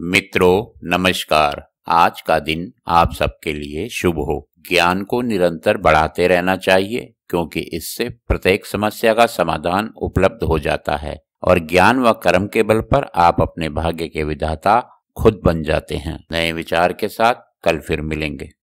मित्रों नमस्कार आज का दिन आप सबके लिए शुभ हो ज्ञान को निरंतर बढ़ाते रहना चाहिए क्योंकि इससे प्रत्येक समस्या का समाधान उपलब्ध हो जाता है और ज्ञान व कर्म के बल पर आप अपने भाग्य के विधाता खुद बन जाते हैं नए विचार के साथ कल फिर मिलेंगे